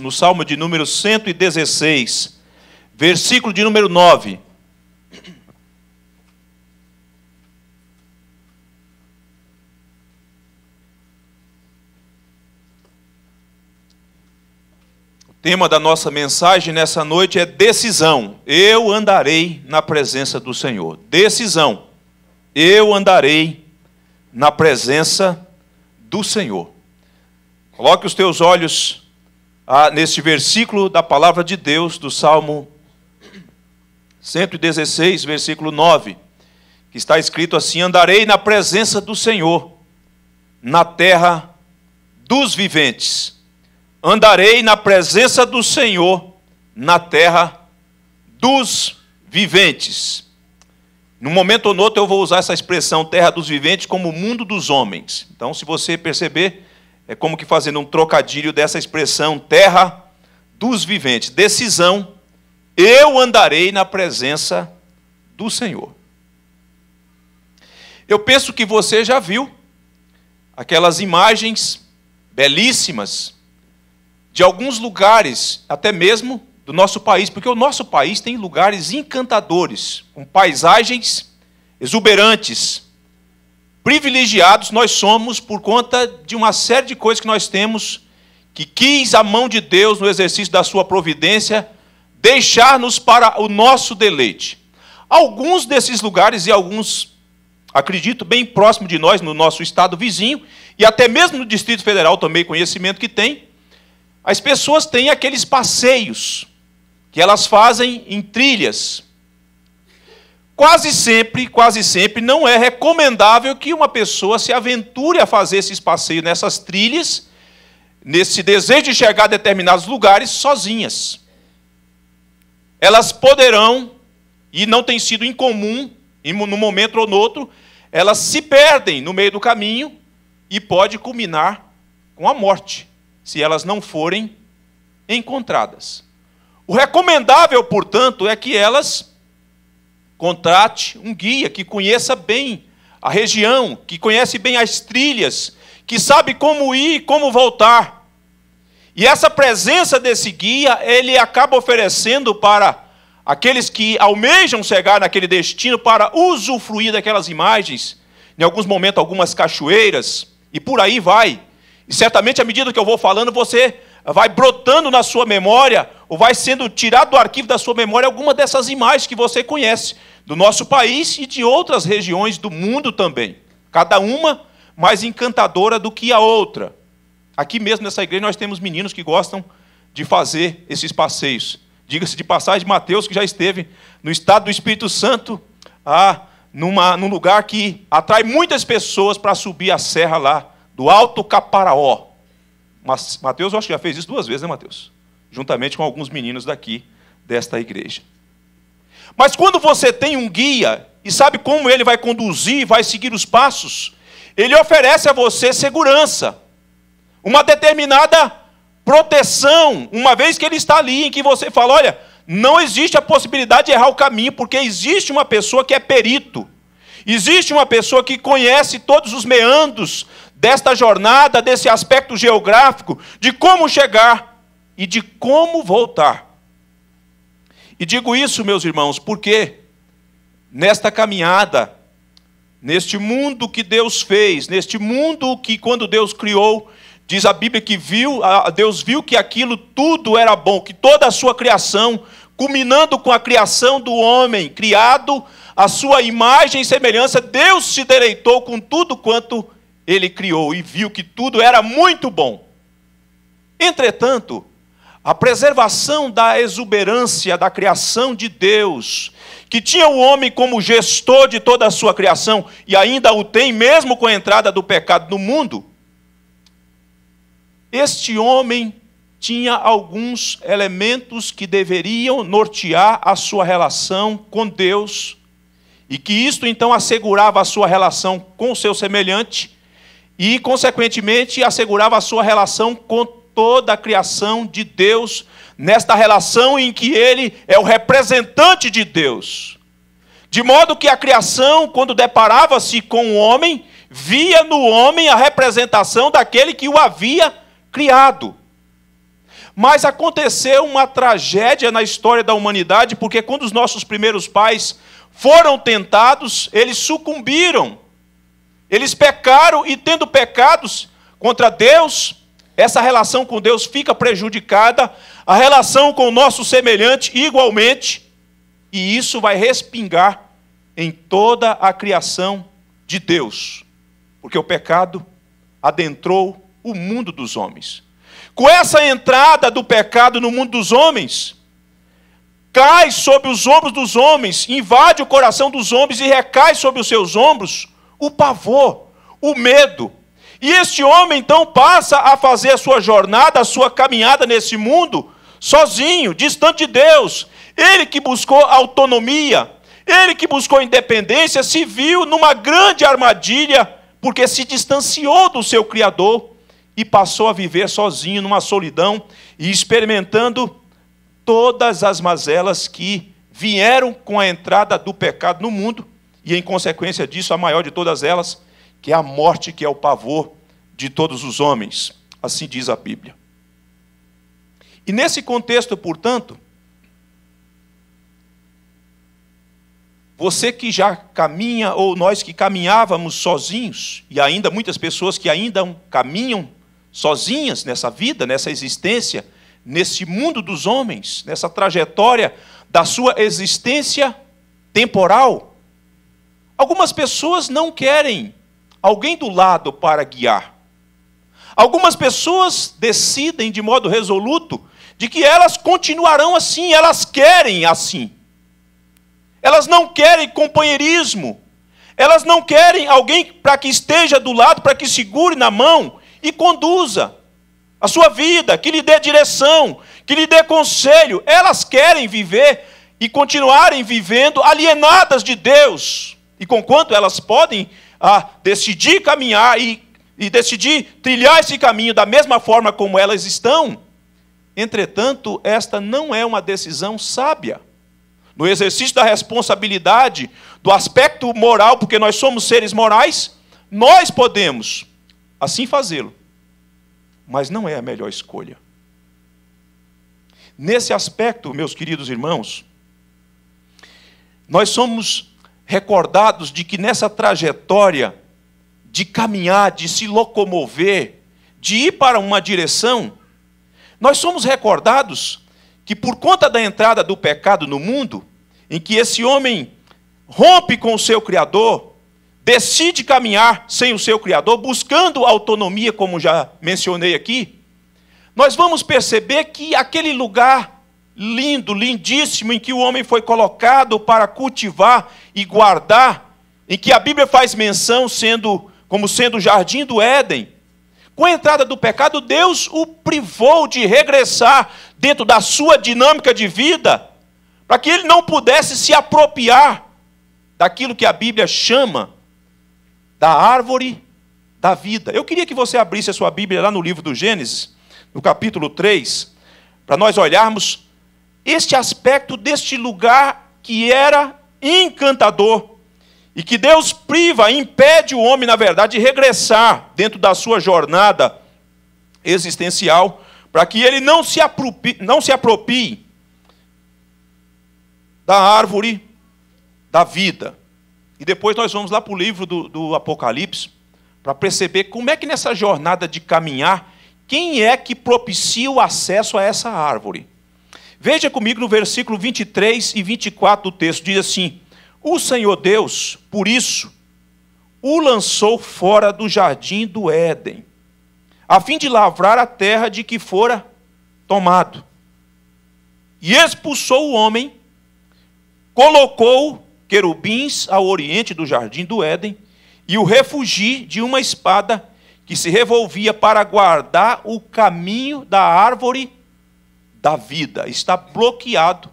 no Salmo de número 116, versículo de número 9. O tema da nossa mensagem nessa noite é decisão. Eu andarei na presença do Senhor. Decisão. Eu andarei na presença do Senhor. Coloque os teus olhos ah, neste versículo da palavra de Deus, do Salmo 116, versículo 9, que está escrito assim: Andarei na presença do Senhor, na terra dos viventes. Andarei na presença do Senhor, na terra dos viventes. Num momento ou outro eu vou usar essa expressão terra dos viventes como mundo dos homens. Então, se você perceber, é como que fazendo um trocadilho dessa expressão terra dos viventes. Decisão: eu andarei na presença do Senhor. Eu penso que você já viu aquelas imagens belíssimas de alguns lugares, até mesmo do nosso país, porque o nosso país tem lugares encantadores, com paisagens exuberantes, privilegiados nós somos por conta de uma série de coisas que nós temos, que quis a mão de Deus no exercício da sua providência deixar-nos para o nosso deleite. Alguns desses lugares e alguns, acredito, bem próximo de nós, no nosso estado vizinho, e até mesmo no Distrito Federal, tomei conhecimento que tem, as pessoas têm aqueles passeios que elas fazem em trilhas, Quase sempre, quase sempre, não é recomendável que uma pessoa se aventure a fazer esses passeios nessas trilhas, nesse desejo de chegar a determinados lugares sozinhas. Elas poderão, e não tem sido incomum, num momento ou no outro, elas se perdem no meio do caminho e pode culminar com a morte, se elas não forem encontradas. O recomendável, portanto, é que elas Contrate um guia que conheça bem a região, que conhece bem as trilhas, que sabe como ir e como voltar. E essa presença desse guia, ele acaba oferecendo para aqueles que almejam chegar naquele destino para usufruir daquelas imagens, em alguns momentos algumas cachoeiras, e por aí vai. E certamente à medida que eu vou falando, você vai brotando na sua memória, ou vai sendo tirado do arquivo da sua memória alguma dessas imagens que você conhece, do nosso país e de outras regiões do mundo também. Cada uma mais encantadora do que a outra. Aqui mesmo nessa igreja nós temos meninos que gostam de fazer esses passeios. Diga-se de passagem, Mateus, que já esteve no estado do Espírito Santo, ah, numa, num lugar que atrai muitas pessoas para subir a serra lá, do Alto Caparaó. Mateus, eu acho que já fez isso duas vezes, né, Mateus? Juntamente com alguns meninos daqui, desta igreja. Mas quando você tem um guia e sabe como ele vai conduzir, vai seguir os passos, ele oferece a você segurança, uma determinada proteção, uma vez que ele está ali, em que você fala: olha, não existe a possibilidade de errar o caminho, porque existe uma pessoa que é perito, existe uma pessoa que conhece todos os meandros desta jornada, desse aspecto geográfico, de como chegar e de como voltar. E digo isso, meus irmãos, porque nesta caminhada, neste mundo que Deus fez, neste mundo que quando Deus criou, diz a Bíblia que viu, Deus viu que aquilo tudo era bom, que toda a sua criação, culminando com a criação do homem, criado a sua imagem e semelhança, Deus se deleitou com tudo quanto ele criou e viu que tudo era muito bom. Entretanto, a preservação da exuberância da criação de Deus, que tinha o homem como gestor de toda a sua criação e ainda o tem, mesmo com a entrada do pecado no mundo, este homem tinha alguns elementos que deveriam nortear a sua relação com Deus, e que isto então assegurava a sua relação com o seu semelhante, e, consequentemente, assegurava a sua relação com toda a criação de Deus, nesta relação em que ele é o representante de Deus. De modo que a criação, quando deparava-se com o homem, via no homem a representação daquele que o havia criado. Mas aconteceu uma tragédia na história da humanidade, porque quando os nossos primeiros pais foram tentados, eles sucumbiram eles pecaram e, tendo pecados contra Deus, essa relação com Deus fica prejudicada, a relação com o nosso semelhante igualmente, e isso vai respingar em toda a criação de Deus, porque o pecado adentrou o mundo dos homens. Com essa entrada do pecado no mundo dos homens, cai sobre os ombros dos homens, invade o coração dos homens e recai sobre os seus ombros o pavor, o medo. E este homem então passa a fazer a sua jornada, a sua caminhada nesse mundo, sozinho, distante de Deus. Ele que buscou autonomia, ele que buscou independência, se viu numa grande armadilha, porque se distanciou do seu Criador e passou a viver sozinho, numa solidão e experimentando todas as mazelas que vieram com a entrada do pecado no mundo e, em consequência disso, a maior de todas elas, que é a morte, que é o pavor de todos os homens. Assim diz a Bíblia. E nesse contexto, portanto, você que já caminha, ou nós que caminhávamos sozinhos, e ainda muitas pessoas que ainda caminham sozinhas nessa vida, nessa existência, nesse mundo dos homens, nessa trajetória da sua existência temporal, Algumas pessoas não querem alguém do lado para guiar. Algumas pessoas decidem de modo resoluto de que elas continuarão assim, elas querem assim. Elas não querem companheirismo. Elas não querem alguém para que esteja do lado, para que segure na mão e conduza a sua vida, que lhe dê direção, que lhe dê conselho. Elas querem viver e continuarem vivendo alienadas de Deus. E conquanto elas podem ah, decidir caminhar e, e decidir trilhar esse caminho da mesma forma como elas estão, entretanto, esta não é uma decisão sábia. No exercício da responsabilidade, do aspecto moral, porque nós somos seres morais, nós podemos assim fazê-lo. Mas não é a melhor escolha. Nesse aspecto, meus queridos irmãos, nós somos recordados de que nessa trajetória de caminhar, de se locomover, de ir para uma direção, nós somos recordados que por conta da entrada do pecado no mundo, em que esse homem rompe com o seu Criador, decide caminhar sem o seu Criador, buscando autonomia, como já mencionei aqui, nós vamos perceber que aquele lugar lindo, lindíssimo, em que o homem foi colocado para cultivar e guardar, em que a Bíblia faz menção sendo como sendo o jardim do Éden. Com a entrada do pecado, Deus o privou de regressar dentro da sua dinâmica de vida, para que ele não pudesse se apropriar daquilo que a Bíblia chama da árvore da vida. Eu queria que você abrisse a sua Bíblia lá no livro do Gênesis, no capítulo 3, para nós olharmos este aspecto deste lugar que era encantador e que Deus priva, impede o homem, na verdade, de regressar dentro da sua jornada existencial, para que ele não se, apropie, não se apropie da árvore da vida. E depois nós vamos lá para o livro do, do Apocalipse, para perceber como é que nessa jornada de caminhar, quem é que propicia o acesso a essa árvore? Veja comigo no versículo 23 e 24 do texto, diz assim: O Senhor Deus, por isso, o lançou fora do jardim do Éden, a fim de lavrar a terra de que fora tomado. E expulsou o homem, colocou querubins ao oriente do jardim do Éden e o refugi de uma espada que se revolvia para guardar o caminho da árvore da vida está bloqueado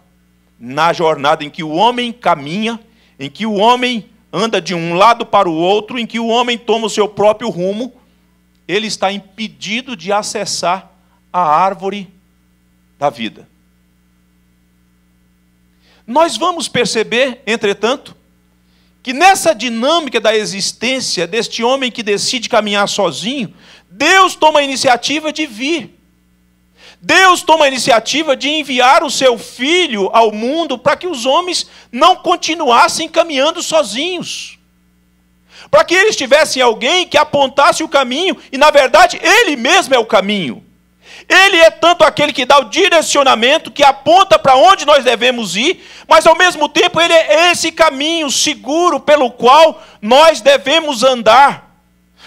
na jornada em que o homem caminha, em que o homem anda de um lado para o outro, em que o homem toma o seu próprio rumo, ele está impedido de acessar a árvore da vida. Nós vamos perceber, entretanto, que nessa dinâmica da existência deste homem que decide caminhar sozinho, Deus toma a iniciativa de vir Deus toma a iniciativa de enviar o seu filho ao mundo para que os homens não continuassem caminhando sozinhos. Para que eles tivessem alguém que apontasse o caminho, e na verdade ele mesmo é o caminho. Ele é tanto aquele que dá o direcionamento, que aponta para onde nós devemos ir, mas ao mesmo tempo ele é esse caminho seguro pelo qual nós devemos andar.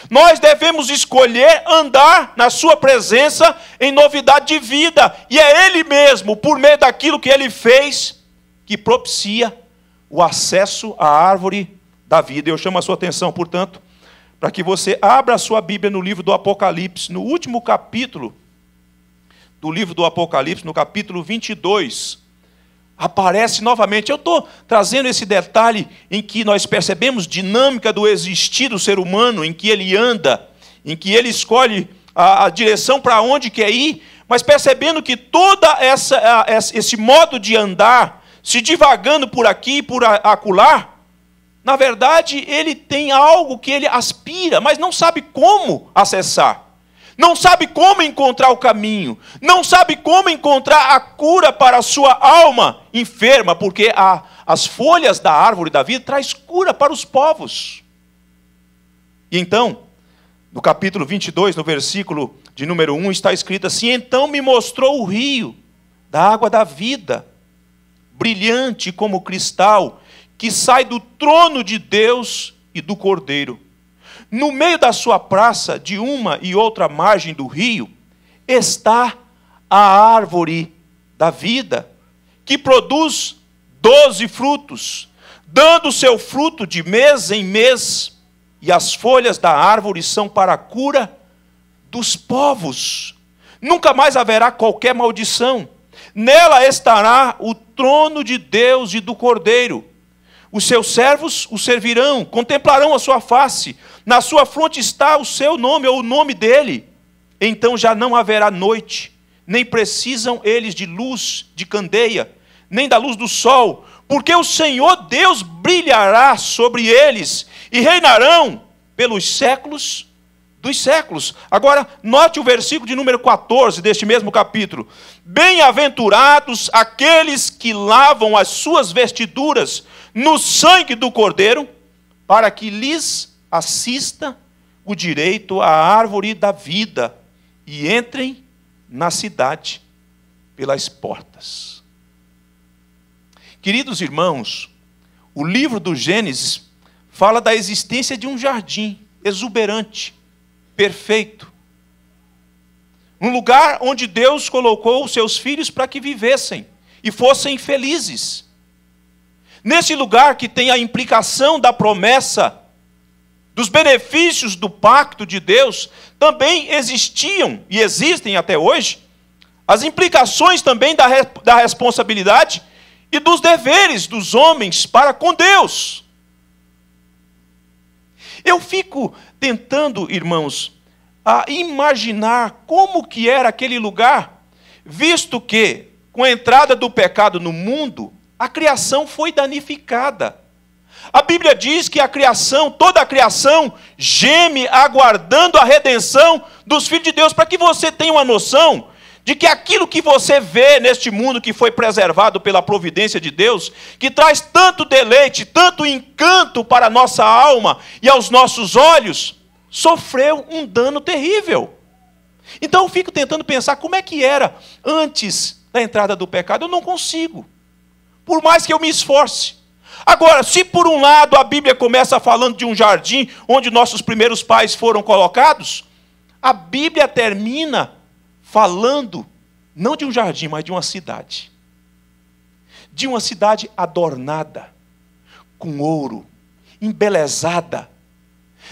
Nós devemos escolher andar na Sua presença em novidade de vida, e é Ele mesmo, por meio daquilo que Ele fez, que propicia o acesso à árvore da vida. Eu chamo a sua atenção, portanto, para que você abra a sua Bíblia no livro do Apocalipse, no último capítulo do livro do Apocalipse, no capítulo 22 aparece novamente. Eu estou trazendo esse detalhe em que nós percebemos dinâmica do existir do ser humano, em que ele anda, em que ele escolhe a, a direção para onde quer ir, mas percebendo que toda essa, a, esse modo de andar, se divagando por aqui e por acolá, na verdade ele tem algo que ele aspira, mas não sabe como acessar não sabe como encontrar o caminho, não sabe como encontrar a cura para a sua alma enferma, porque a, as folhas da árvore da vida traz cura para os povos. E então, no capítulo 22, no versículo de número 1, está escrito assim: Então me mostrou o rio da água da vida, brilhante como cristal, que sai do trono de Deus e do Cordeiro. No meio da sua praça, de uma e outra margem do rio, está a árvore da vida, que produz doze frutos, dando seu fruto de mês em mês, e as folhas da árvore são para a cura dos povos. Nunca mais haverá qualquer maldição. Nela estará o trono de Deus e do Cordeiro. Os seus servos o servirão, contemplarão a sua face na sua fronte está o seu nome ou o nome dele. Então já não haverá noite, nem precisam eles de luz de candeia, nem da luz do sol, porque o Senhor Deus brilhará sobre eles e reinarão pelos séculos dos séculos. Agora, note o versículo de número 14 deste mesmo capítulo. Bem-aventurados aqueles que lavam as suas vestiduras no sangue do Cordeiro, para que lhes assista o direito à árvore da vida e entrem na cidade pelas portas. Queridos irmãos, o livro do Gênesis fala da existência de um jardim exuberante, perfeito. Um lugar onde Deus colocou os seus filhos para que vivessem e fossem felizes. Nesse lugar que tem a implicação da promessa dos benefícios do pacto de Deus, também existiam e existem até hoje as implicações também da, da responsabilidade e dos deveres dos homens para com Deus. Eu fico tentando, irmãos, a imaginar como que era aquele lugar, visto que com a entrada do pecado no mundo, a criação foi danificada. A Bíblia diz que a criação, toda a criação, geme aguardando a redenção dos filhos de Deus, para que você tenha uma noção de que aquilo que você vê neste mundo que foi preservado pela providência de Deus, que traz tanto deleite, tanto encanto para a nossa alma e aos nossos olhos, sofreu um dano terrível. Então eu fico tentando pensar como é que era antes da entrada do pecado, eu não consigo. Por mais que eu me esforce. Agora, se por um lado a Bíblia começa falando de um jardim onde nossos primeiros pais foram colocados, a Bíblia termina falando não de um jardim, mas de uma cidade. De uma cidade adornada, com ouro, embelezada.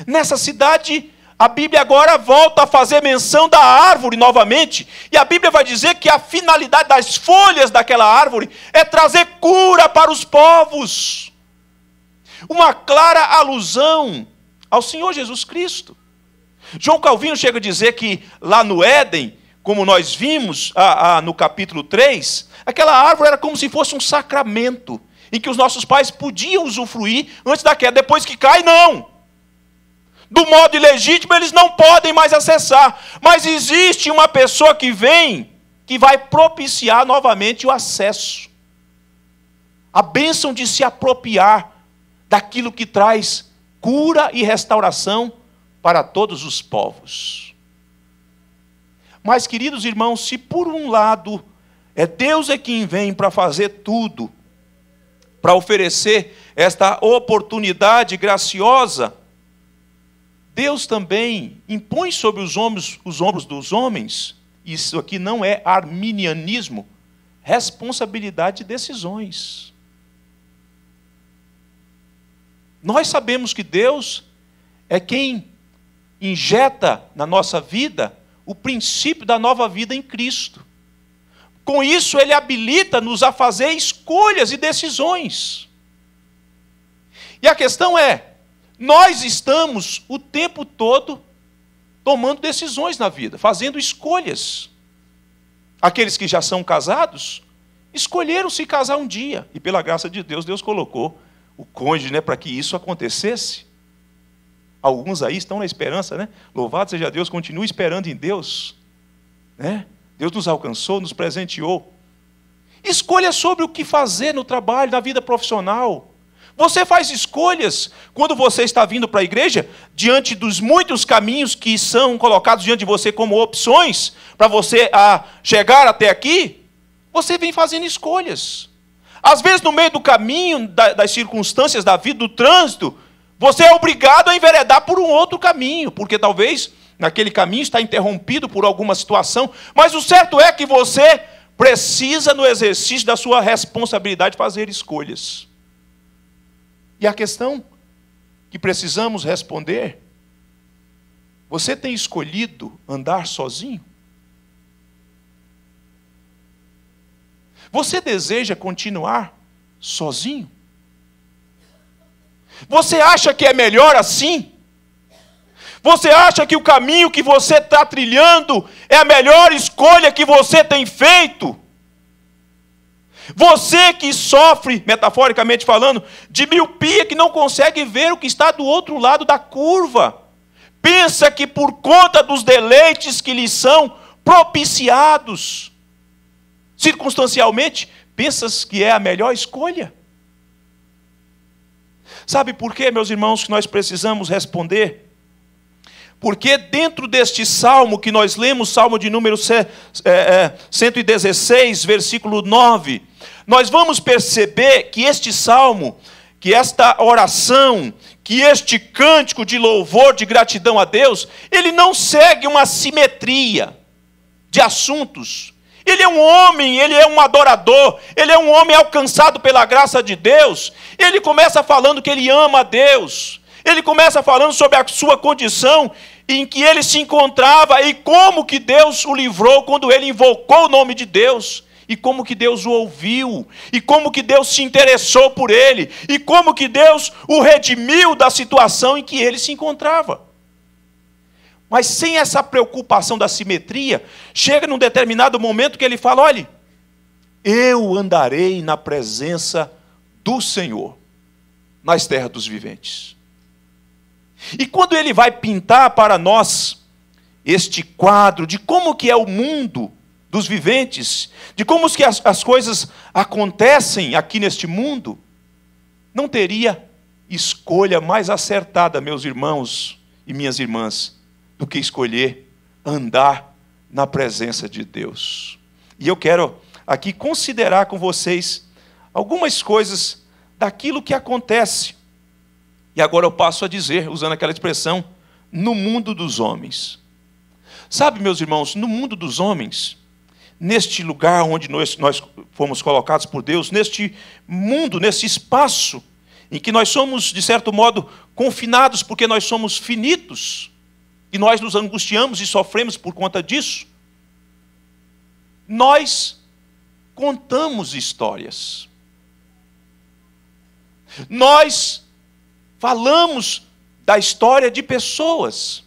Nessa cidade a Bíblia agora volta a fazer menção da árvore novamente, e a Bíblia vai dizer que a finalidade das folhas daquela árvore é trazer cura para os povos. Uma clara alusão ao Senhor Jesus Cristo. João Calvino chega a dizer que lá no Éden, como nós vimos ah, ah, no capítulo 3, aquela árvore era como se fosse um sacramento, em que os nossos pais podiam usufruir antes da queda. Depois que cai, não do modo ilegítimo, eles não podem mais acessar. Mas existe uma pessoa que vem que vai propiciar novamente o acesso. A bênção de se apropriar daquilo que traz cura e restauração para todos os povos. Mas, queridos irmãos, se por um lado é Deus é quem vem para fazer tudo, para oferecer esta oportunidade graciosa, Deus também impõe sobre os ombros, os ombros dos homens, isso aqui não é arminianismo, responsabilidade de decisões. Nós sabemos que Deus é quem injeta na nossa vida o princípio da nova vida em Cristo. Com isso, Ele habilita-nos a fazer escolhas e decisões. E a questão é: nós estamos o tempo todo tomando decisões na vida, fazendo escolhas. Aqueles que já são casados escolheram se casar um dia, e pela graça de Deus, Deus colocou o cônjuge né, para que isso acontecesse. Alguns aí estão na esperança, né? Louvado seja Deus, continue esperando em Deus. Né? Deus nos alcançou, nos presenteou. Escolha sobre o que fazer no trabalho, na vida profissional, você faz escolhas quando você está vindo para a igreja, diante dos muitos caminhos que são colocados diante de você como opções para você a ah, chegar até aqui. Você vem fazendo escolhas. Às vezes, no meio do caminho, das circunstâncias da vida, do trânsito, você é obrigado a enveredar por um outro caminho, porque talvez naquele caminho está interrompido por alguma situação. Mas o certo é que você precisa, no exercício da sua responsabilidade, fazer escolhas. E a questão que precisamos responder: você tem escolhido andar sozinho? Você deseja continuar sozinho? Você acha que é melhor assim? Você acha que o caminho que você está trilhando é a melhor escolha que você tem feito? Você que sofre, metaforicamente falando, de miopia, que não consegue ver o que está do outro lado da curva, pensa que por conta dos deleites que lhe são propiciados, circunstancialmente, pensas que é a melhor escolha. Sabe por quê, meus irmãos, que nós precisamos responder porque dentro deste salmo que nós lemos, salmo de número 116, é, é, versículo 9, nós vamos perceber que este salmo, que esta oração, que este cântico de louvor, de gratidão a Deus, ele não segue uma simetria de assuntos. Ele é um homem, ele é um adorador, ele é um homem alcançado pela graça de Deus. Ele começa falando que ele ama a Deus. Ele começa falando sobre a sua condição em que ele se encontrava e como que Deus o livrou quando ele invocou o nome de Deus. E como que Deus o ouviu, e como que Deus se interessou por ele, e como que Deus o redimiu da situação em que ele se encontrava. Mas sem essa preocupação da simetria, chega num determinado momento que ele fala: olhe, eu andarei na presença do Senhor nas terras dos viventes. E quando ele vai pintar para nós este quadro de como que é o mundo dos viventes, de como que as, as coisas acontecem aqui neste mundo, não teria escolha mais acertada, meus irmãos e minhas irmãs, do que escolher andar na presença de Deus. E eu quero aqui considerar com vocês algumas coisas daquilo que acontece e agora eu passo a dizer, usando aquela expressão, no mundo dos homens. Sabe, meus irmãos, no mundo dos homens, neste lugar onde nós, nós fomos colocados por Deus, neste mundo, nesse espaço, em que nós somos, de certo modo, confinados porque nós somos finitos, e nós nos angustiamos e sofremos por conta disso, nós contamos histórias. Nós falamos da história de pessoas.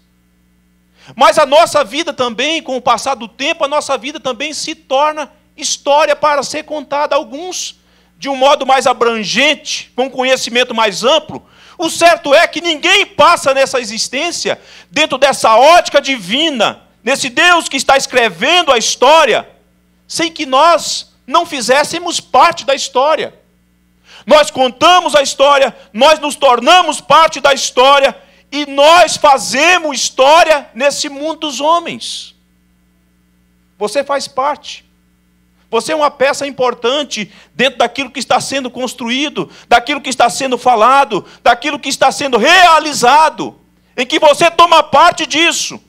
Mas a nossa vida também, com o passar do tempo, a nossa vida também se torna história para ser contada. Alguns de um modo mais abrangente, com um conhecimento mais amplo. O certo é que ninguém passa nessa existência dentro dessa ótica divina, nesse Deus que está escrevendo a história, sem que nós não fizéssemos parte da história nós contamos a história, nós nos tornamos parte da história e nós fazemos história nesse mundo dos homens. Você faz parte. Você é uma peça importante dentro daquilo que está sendo construído, daquilo que está sendo falado, daquilo que está sendo realizado, em que você toma parte disso.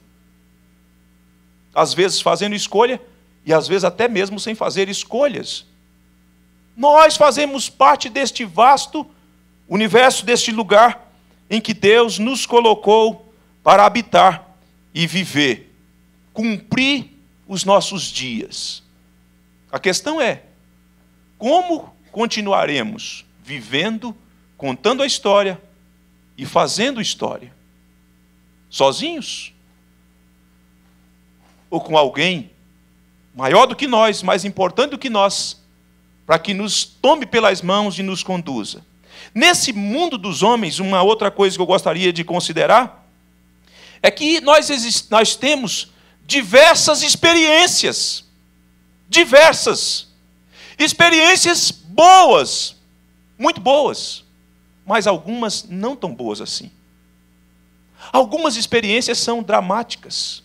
Às vezes fazendo escolha e às vezes até mesmo sem fazer escolhas. Nós fazemos parte deste vasto universo, deste lugar em que Deus nos colocou para habitar e viver, cumprir os nossos dias. A questão é: como continuaremos vivendo, contando a história e fazendo história? Sozinhos? Ou com alguém maior do que nós, mais importante do que nós, para que nos tome pelas mãos e nos conduza. Nesse mundo dos homens, uma outra coisa que eu gostaria de considerar é que nós, nós temos diversas experiências. Diversas. Experiências boas, muito boas, mas algumas não tão boas assim. Algumas experiências são dramáticas.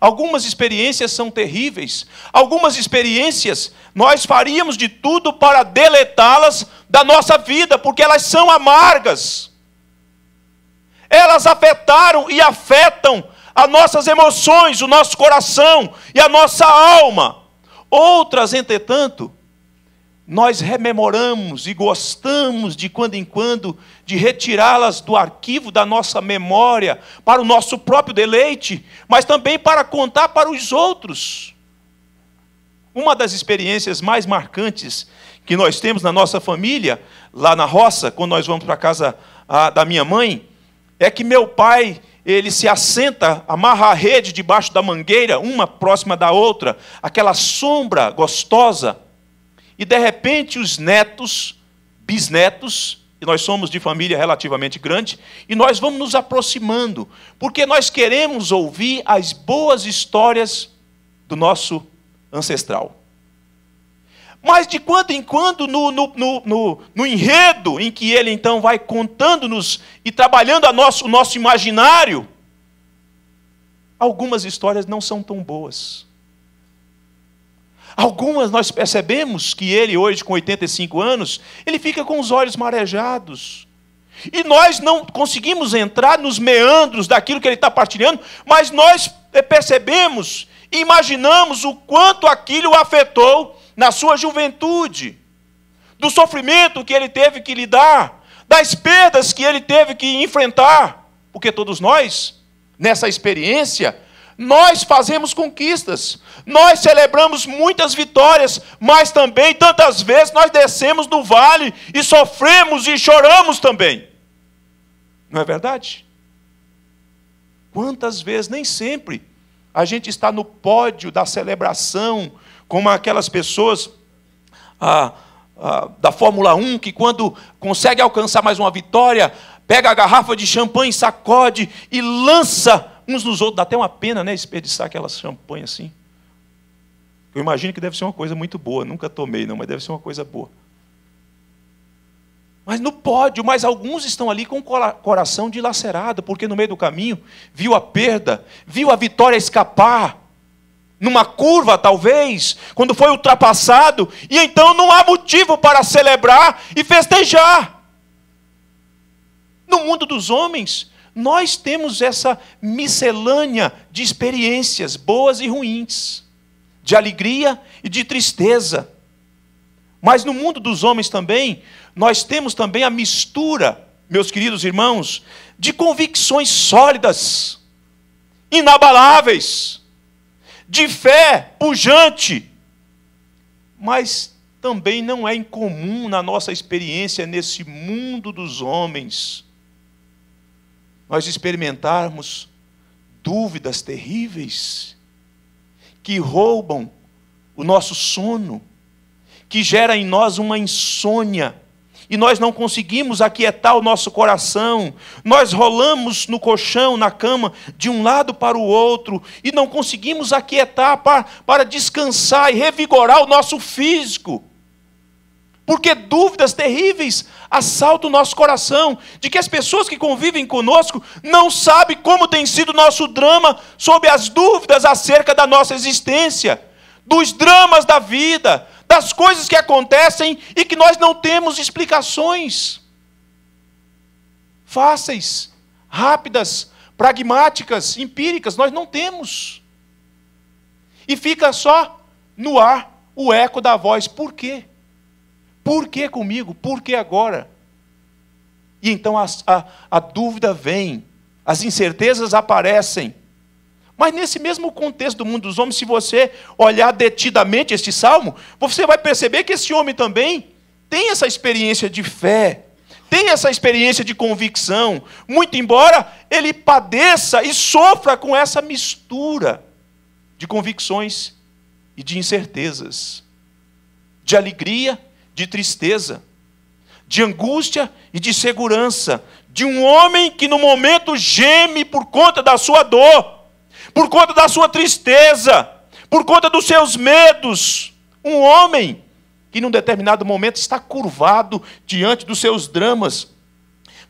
Algumas experiências são terríveis. Algumas experiências nós faríamos de tudo para deletá-las da nossa vida, porque elas são amargas. Elas afetaram e afetam as nossas emoções, o nosso coração e a nossa alma. Outras, entretanto, nós rememoramos e gostamos de quando em quando de retirá-las do arquivo da nossa memória para o nosso próprio deleite, mas também para contar para os outros. Uma das experiências mais marcantes que nós temos na nossa família, lá na roça, quando nós vamos para a casa da minha mãe, é que meu pai ele se assenta, amarra a rede debaixo da mangueira, uma próxima da outra, aquela sombra gostosa e de repente os netos, bisnetos, e nós somos de família relativamente grande, e nós vamos nos aproximando, porque nós queremos ouvir as boas histórias do nosso ancestral. Mas de quando em quando, no, no, no, no, enredo em que ele então vai contando-nos e trabalhando a nosso, o nosso imaginário, algumas histórias não são tão boas. Algumas nós percebemos que ele, hoje com 85 anos, ele fica com os olhos marejados. E nós não conseguimos entrar nos meandros daquilo que ele está partilhando, mas nós eh, percebemos, imaginamos o quanto aquilo afetou na sua juventude, do sofrimento que ele teve que lidar, das perdas que ele teve que enfrentar, porque todos nós, nessa experiência, nós fazemos conquistas, nós celebramos muitas vitórias, mas também tantas vezes nós descemos do vale e sofremos e choramos também. Não é verdade? Quantas vezes, nem sempre, a gente está no pódio da celebração, como aquelas pessoas ah, ah, da Fórmula 1 que, quando consegue alcançar mais uma vitória, pega a garrafa de champanhe, sacode e lança Uns nos outros dá até uma pena, né? Desperdiçar aquelas champanhe assim. Eu imagino que deve ser uma coisa muito boa. Nunca tomei, não, mas deve ser uma coisa boa. Mas não pode, mas alguns estão ali com o coração dilacerado, porque no meio do caminho viu a perda, viu a vitória escapar, numa curva talvez, quando foi ultrapassado, e então não há motivo para celebrar e festejar. No mundo dos homens, nós temos essa miscelânea de experiências boas e ruins, de alegria e de tristeza. Mas no mundo dos homens também, nós temos também a mistura, meus queridos irmãos, de convicções sólidas, inabaláveis, de fé pujante. Mas também não é incomum na nossa experiência nesse mundo dos homens nós experimentarmos dúvidas terríveis que roubam o nosso sono, que gera em nós uma insônia e nós não conseguimos aquietar o nosso coração, nós rolamos no colchão, na cama, de um lado para o outro, e não conseguimos aquietar para, para descansar e revigorar o nosso físico porque dúvidas terríveis assaltam o nosso coração, de que as pessoas que convivem conosco não sabem como tem sido nosso drama sobre as dúvidas acerca da nossa existência, dos dramas da vida, das coisas que acontecem e que nós não temos explicações fáceis, rápidas, pragmáticas, empíricas, nós não temos. E fica só no ar o eco da voz, por quê? Por que comigo? Por que agora? E então a, a, a dúvida vem, as incertezas aparecem. Mas nesse mesmo contexto do mundo dos homens, se você olhar detidamente este salmo, você vai perceber que esse homem também tem essa experiência de fé, tem essa experiência de convicção, muito embora ele padeça e sofra com essa mistura de convicções e de incertezas, de alegria de tristeza, de angústia e de segurança, de um homem que no momento geme por conta da sua dor, por conta da sua tristeza, por conta dos seus medos. Um homem que num determinado momento está curvado diante dos seus dramas.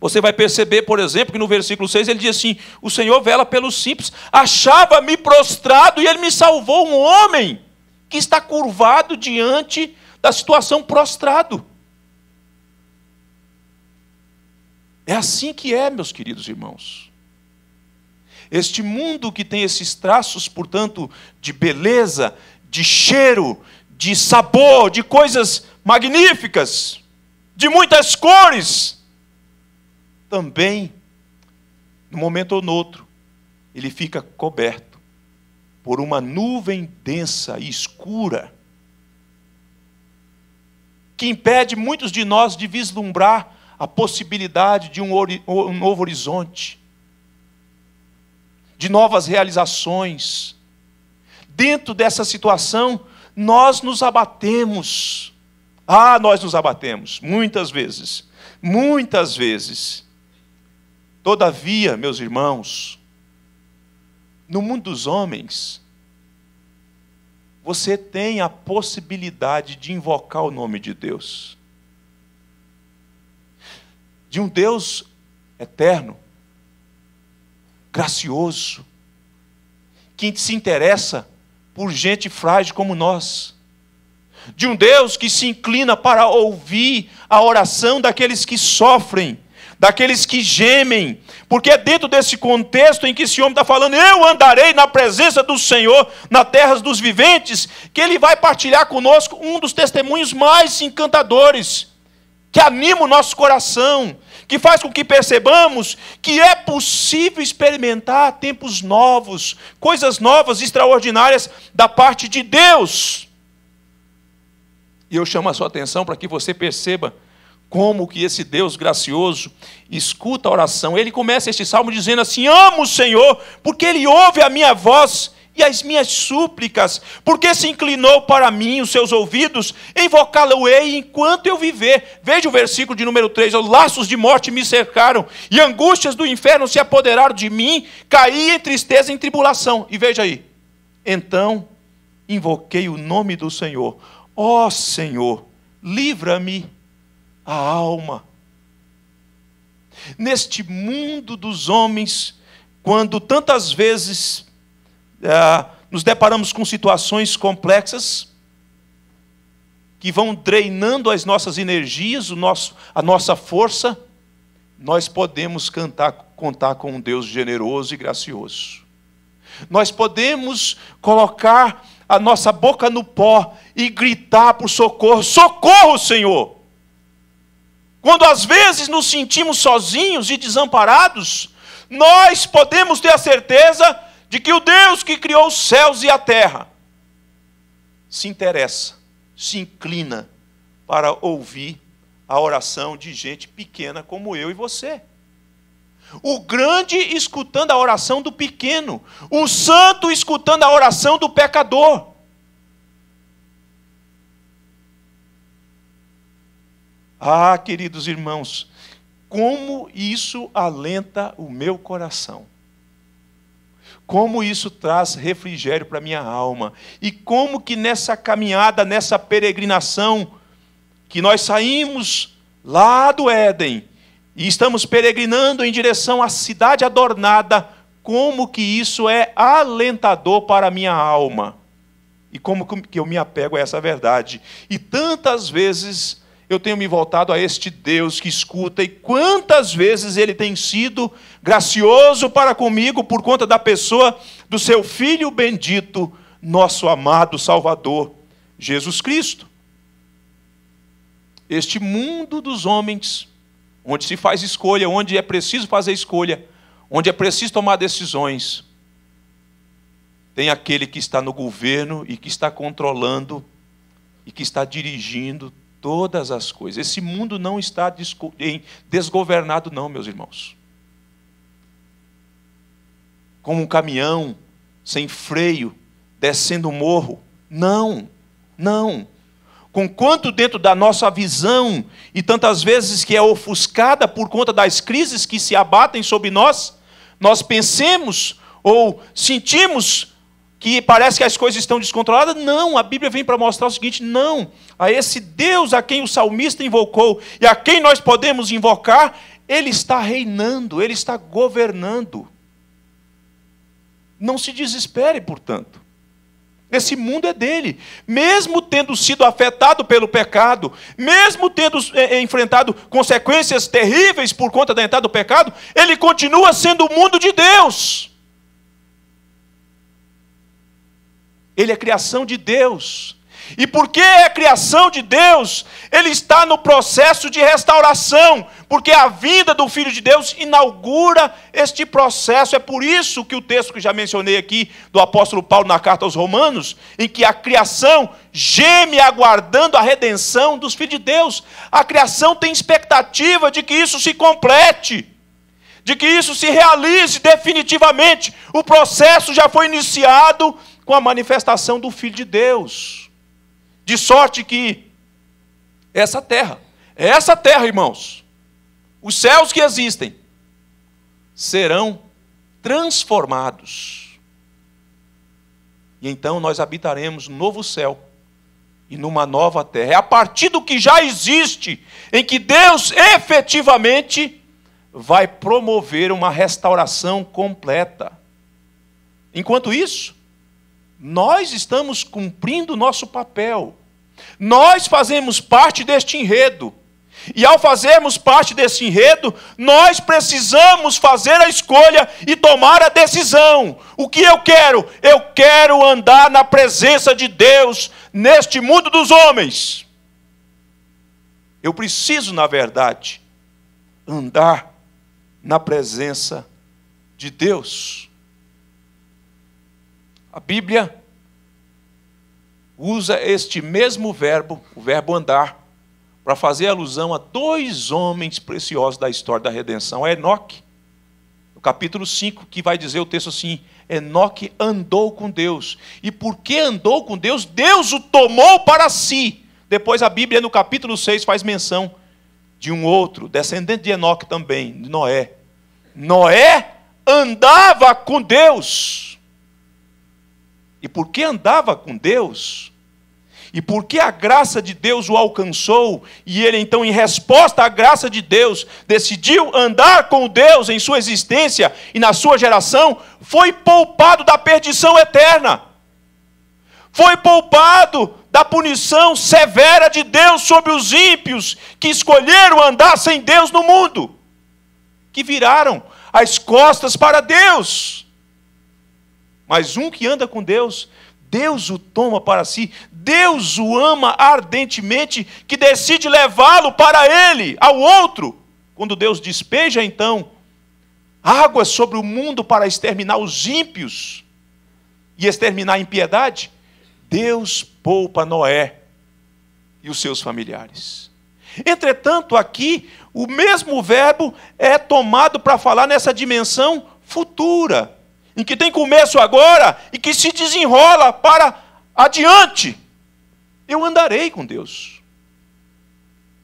Você vai perceber, por exemplo, que no versículo 6 ele diz assim: O Senhor vela pelos simples, achava-me prostrado e ele me salvou. Um homem que está curvado diante da situação prostrado. É assim que é, meus queridos irmãos. Este mundo que tem esses traços, portanto, de beleza, de cheiro, de sabor, de coisas magníficas, de muitas cores, também, no momento ou noutro, outro, ele fica coberto por uma nuvem densa e escura que impede muitos de nós de vislumbrar a possibilidade de um, um novo horizonte, de novas realizações. Dentro dessa situação, nós nos abatemos. Ah, nós nos abatemos, muitas vezes. Muitas vezes. Todavia, meus irmãos, no mundo dos homens, você tem a possibilidade de invocar o nome de Deus. De um Deus eterno, gracioso, que se interessa por gente frágil como nós. De um Deus que se inclina para ouvir a oração daqueles que sofrem daqueles que gemem, porque é dentro desse contexto em que esse homem está falando, eu andarei na presença do Senhor, na terra dos viventes, que ele vai partilhar conosco um dos testemunhos mais encantadores, que anima o nosso coração, que faz com que percebamos que é possível experimentar tempos novos, coisas novas, extraordinárias da parte de Deus. E eu chamo a sua atenção para que você perceba como que esse Deus gracioso escuta a oração. Ele começa este salmo dizendo assim: Amo o Senhor, porque Ele ouve a minha voz e as minhas súplicas, porque se inclinou para mim os seus ouvidos, invocá-lo-ei enquanto eu viver. Veja o versículo de número 3: Laços de morte me cercaram, e angústias do inferno se apoderaram de mim, caí em tristeza e em tribulação. E veja aí, então invoquei o nome do Senhor, ó oh, Senhor, livra-me a alma. Neste mundo dos homens, quando tantas vezes é, nos deparamos com situações complexas, que vão treinando as nossas energias, o nosso, a nossa força, nós podemos cantar, contar com um Deus generoso e gracioso. Nós podemos colocar a nossa boca no pó e gritar por socorro: socorro, Senhor! Quando às vezes nos sentimos sozinhos e desamparados, nós podemos ter a certeza de que o Deus que criou os céus e a terra se interessa, se inclina para ouvir a oração de gente pequena como eu e você. O grande escutando a oração do pequeno, o santo escutando a oração do pecador. Ah, queridos irmãos, como isso alenta o meu coração. Como isso traz refrigério para minha alma. E como que nessa caminhada, nessa peregrinação, que nós saímos lá do Éden e estamos peregrinando em direção à cidade adornada, como que isso é alentador para a minha alma. E como que eu me apego a essa verdade. E tantas vezes eu tenho me voltado a este Deus que escuta e quantas vezes ele tem sido gracioso para comigo por conta da pessoa do seu filho bendito, nosso amado Salvador, Jesus Cristo. Este mundo dos homens, onde se faz escolha, onde é preciso fazer escolha, onde é preciso tomar decisões, tem aquele que está no governo e que está controlando e que está dirigindo todas as coisas. Esse mundo não está desgovernado, não, meus irmãos. Como um caminhão sem freio, descendo o um morro. Não, não. Conquanto dentro da nossa visão, e tantas vezes que é ofuscada por conta das crises que se abatem sobre nós, nós pensemos ou sentimos que parece que as coisas estão descontroladas. Não, a Bíblia vem para mostrar o seguinte: não, a esse Deus a quem o salmista invocou e a quem nós podemos invocar, ele está reinando, ele está governando. Não se desespere, portanto. Esse mundo é dele. Mesmo tendo sido afetado pelo pecado, mesmo tendo é, é, enfrentado consequências terríveis por conta da entrada do pecado, ele continua sendo o mundo de Deus. Ele é criação de Deus. E porque é criação de Deus, ele está no processo de restauração, porque a vinda do Filho de Deus inaugura este processo. É por isso que o texto que já mencionei aqui do apóstolo Paulo na carta aos Romanos, em que a criação geme aguardando a redenção dos filhos de Deus, a criação tem expectativa de que isso se complete. De que isso se realize definitivamente. O processo já foi iniciado com a manifestação do Filho de Deus. De sorte que essa terra, essa terra, irmãos, os céus que existem, serão transformados. E então nós habitaremos um novo céu e numa nova terra. É a partir do que já existe, em que Deus efetivamente vai promover uma restauração completa. Enquanto isso, nós estamos cumprindo o nosso papel. Nós fazemos parte deste enredo. E ao fazermos parte desse enredo, nós precisamos fazer a escolha e tomar a decisão. O que eu quero? Eu quero andar na presença de Deus neste mundo dos homens. Eu preciso, na verdade, andar na presença de Deus. A Bíblia usa este mesmo verbo, o verbo andar, para fazer alusão a dois homens preciosos da história da redenção: é Enoque, no capítulo 5, que vai dizer o texto assim: Enoque andou com Deus. E porque andou com Deus, Deus o tomou para si. Depois a Bíblia, no capítulo 6, faz menção de um outro, descendente de Enoque também, de Noé. Noé andava com Deus. E porque andava com Deus, e porque a graça de Deus o alcançou, e ele então, em resposta à graça de Deus, decidiu andar com Deus em sua existência e na sua geração, foi poupado da perdição eterna, foi poupado da punição severa de Deus sobre os ímpios que escolheram andar sem Deus no mundo, que viraram as costas para Deus. Mas um que anda com Deus, Deus o toma para si, Deus o ama ardentemente, que decide levá-lo para ele, ao outro. Quando Deus despeja, então, água sobre o mundo para exterminar os ímpios e exterminar a impiedade, Deus poupa Noé e os seus familiares. Entretanto, aqui, o mesmo verbo é tomado para falar nessa dimensão futura e que tem começo agora e que se desenrola para adiante. Eu andarei com Deus.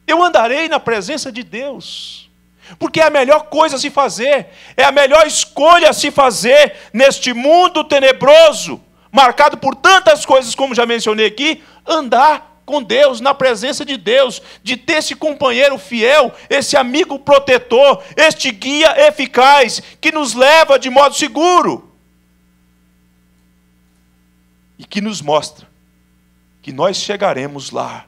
Eu andarei na presença de Deus. Porque é a melhor coisa a se fazer, é a melhor escolha a se fazer neste mundo tenebroso, marcado por tantas coisas, como já mencionei aqui, andar com Deus, na presença de Deus, de ter esse companheiro fiel, esse amigo protetor, este guia eficaz que nos leva de modo seguro e que nos mostra que nós chegaremos lá,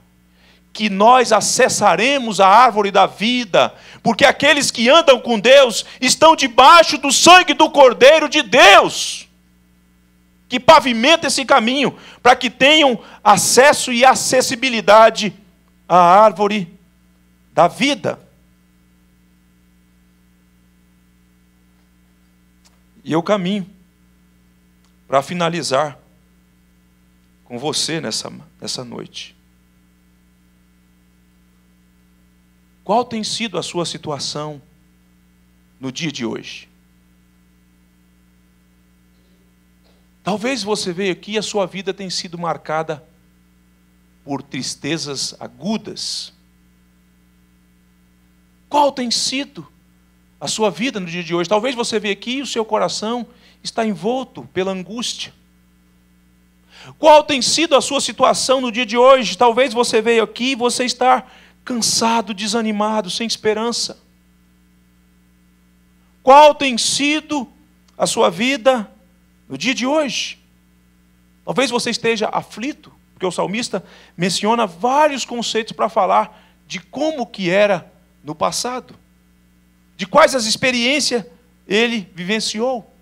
que nós acessaremos a árvore da vida, porque aqueles que andam com Deus estão debaixo do sangue do Cordeiro de Deus, que pavimenta esse caminho para que tenham acesso e acessibilidade à árvore da vida. E eu caminho para finalizar com você nessa, nessa noite. Qual tem sido a sua situação no dia de hoje? Talvez você veja aqui e a sua vida tem sido marcada por tristezas agudas. Qual tem sido a sua vida no dia de hoje? Talvez você veja aqui e o seu coração está envolto pela angústia. Qual tem sido a sua situação no dia de hoje? Talvez você veio aqui e você está cansado, desanimado, sem esperança. Qual tem sido a sua vida no dia de hoje? Talvez você esteja aflito, porque o salmista menciona vários conceitos para falar de como que era no passado, de quais as experiências ele vivenciou.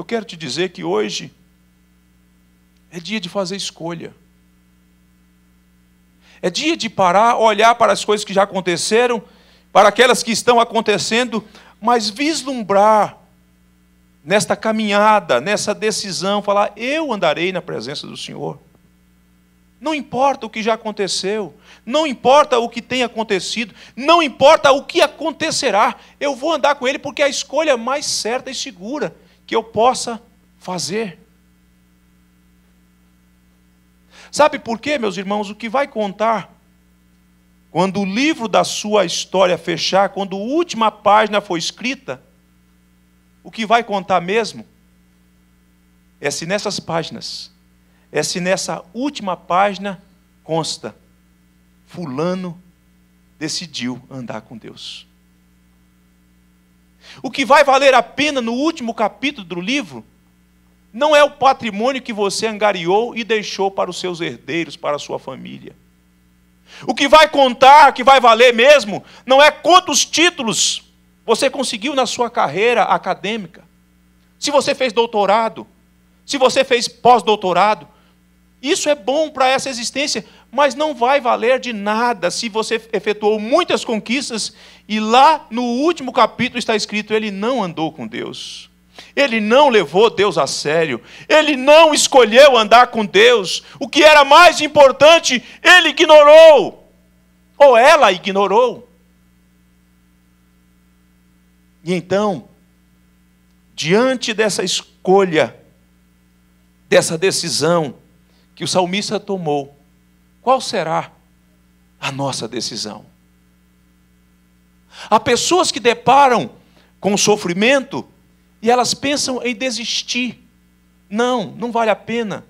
Eu quero te dizer que hoje é dia de fazer escolha. É dia de parar, olhar para as coisas que já aconteceram, para aquelas que estão acontecendo, mas vislumbrar nesta caminhada, nessa decisão, falar: eu andarei na presença do Senhor. Não importa o que já aconteceu, não importa o que tem acontecido, não importa o que acontecerá, eu vou andar com Ele porque é a escolha mais certa e segura que eu possa fazer. Sabe por quê, meus irmãos? O que vai contar quando o livro da sua história fechar, quando a última página for escrita, o que vai contar mesmo é se nessas páginas, é se nessa última página consta: Fulano decidiu andar com Deus. O que vai valer a pena no último capítulo do livro não é o patrimônio que você angariou e deixou para os seus herdeiros, para a sua família. O que vai contar, que vai valer mesmo, não é quantos títulos você conseguiu na sua carreira acadêmica. Se você fez doutorado, se você fez pós-doutorado, isso é bom para essa existência, mas não vai valer de nada se você efetuou muitas conquistas e lá no último capítulo está escrito: ele não andou com Deus. Ele não levou Deus a sério, ele não escolheu andar com Deus. O que era mais importante, ele ignorou, ou ela ignorou. E então, diante dessa escolha, dessa decisão que o salmista tomou, qual será a nossa decisão? Há pessoas que deparam com sofrimento e elas pensam em desistir. Não, não vale a pena.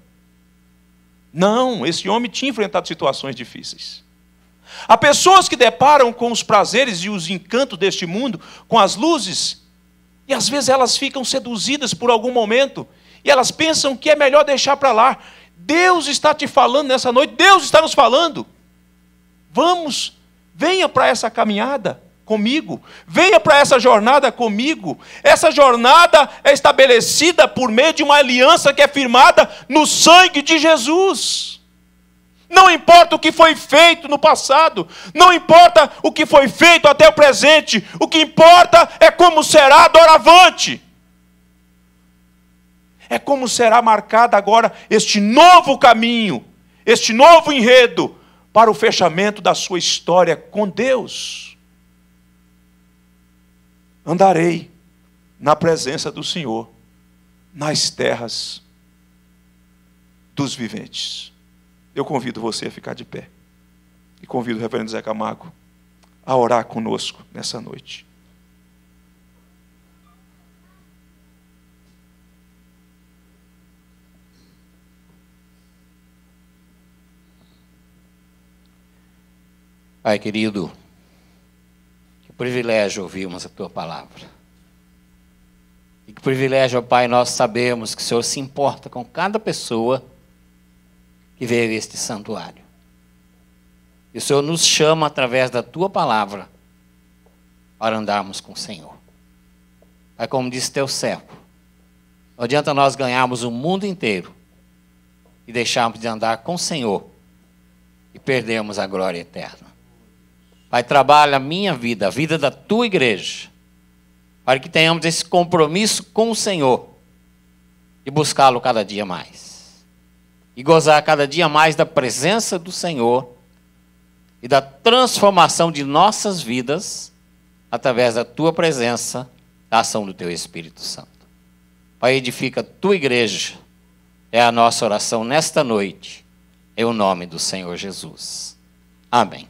Não, esse homem tinha enfrentado situações difíceis. Há pessoas que deparam com os prazeres e os encantos deste mundo, com as luzes, e às vezes elas ficam seduzidas por algum momento, e elas pensam que é melhor deixar para lá. Deus está te falando nessa noite, Deus está nos falando. Vamos, venha para essa caminhada comigo, venha para essa jornada comigo. Essa jornada é estabelecida por meio de uma aliança que é firmada no sangue de Jesus. Não importa o que foi feito no passado, não importa o que foi feito até o presente, o que importa é como será doravante é como será marcado agora este novo caminho, este novo enredo para o fechamento da sua história com Deus. Andarei na presença do Senhor nas terras dos viventes. Eu convido você a ficar de pé. E convido o reverendo Zé Camargo a orar conosco nessa noite. Pai querido, que privilégio ouvirmos a tua palavra. E que privilégio, Pai, nós sabemos que o Senhor se importa com cada pessoa que veio a este santuário. E o Senhor nos chama através da tua palavra para andarmos com o Senhor. É como disse teu servo, não adianta nós ganharmos o mundo inteiro e deixarmos de andar com o Senhor e perdermos a glória eterna. Pai, trabalha a minha vida, a vida da tua igreja, para que tenhamos esse compromisso com o Senhor e buscá-lo cada dia mais. E gozar cada dia mais da presença do Senhor e da transformação de nossas vidas através da tua presença, da ação do teu Espírito Santo. Pai, edifica a tua igreja. É a nossa oração nesta noite, em o nome do Senhor Jesus. Amém.